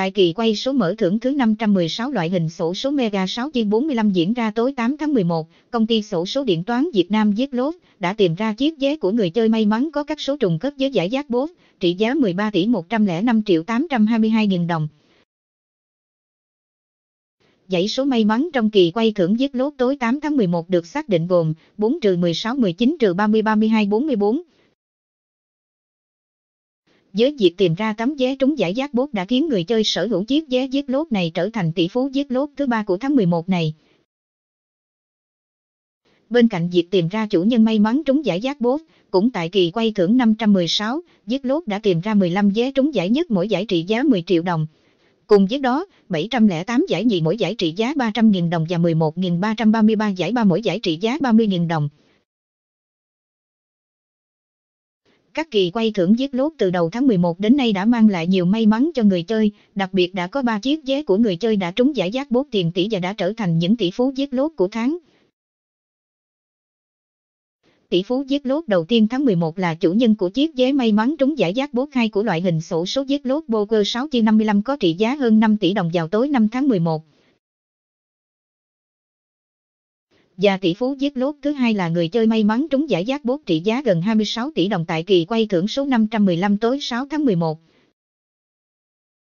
Tại kỳ quay số mở thưởng thứ 516 loại hình sổ số Mega 6 chia 45 diễn ra tối 8 tháng 11, công ty sổ số điện toán Việt Nam Giết Lốt đã tìm ra chiếc vé của người chơi may mắn có các số trùng cấp với giải giác bốt, trị giá 13 tỷ 105 triệu 822 nghìn đồng. Dãy số may mắn trong kỳ quay thưởng giết lốt tối 8 tháng 11 được xác định gồm 4 trừ 16 19 trừ 30 32 44, với việc tìm ra tấm vé trúng giải giác bốt đã khiến người chơi sở hữu chiếc vé giết lốt này trở thành tỷ phú giết lốt thứ ba của tháng 11 này. Bên cạnh việc tìm ra chủ nhân may mắn trúng giải giác bốt, cũng tại kỳ quay thưởng 516, giết lốt đã tìm ra 15 vé trúng giải nhất mỗi giải trị giá 10 triệu đồng. Cùng với đó, 708 giải nhì mỗi giải trị giá 300.000 đồng và 11.333 giải ba mỗi giải trị giá 30.000 đồng. Các kỳ quay thưởng giết lốt từ đầu tháng 11 đến nay đã mang lại nhiều may mắn cho người chơi, đặc biệt đã có 3 chiếc vé của người chơi đã trúng giải giác bốt tiền tỷ và đã trở thành những tỷ phú giết lốt của tháng. Tỷ phú giết lốt đầu tiên tháng 11 là chủ nhân của chiếc vé may mắn trúng giải giác bốt 2 của loại hình sổ số giết lốt Poker 6 chia 55 có trị giá hơn 5 tỷ đồng vào tối 5 tháng 11. và tỷ phú giết lốt thứ hai là người chơi may mắn trúng giải giác bốt trị giá gần 26 tỷ đồng tại kỳ quay thưởng số 515 tối 6 tháng 11,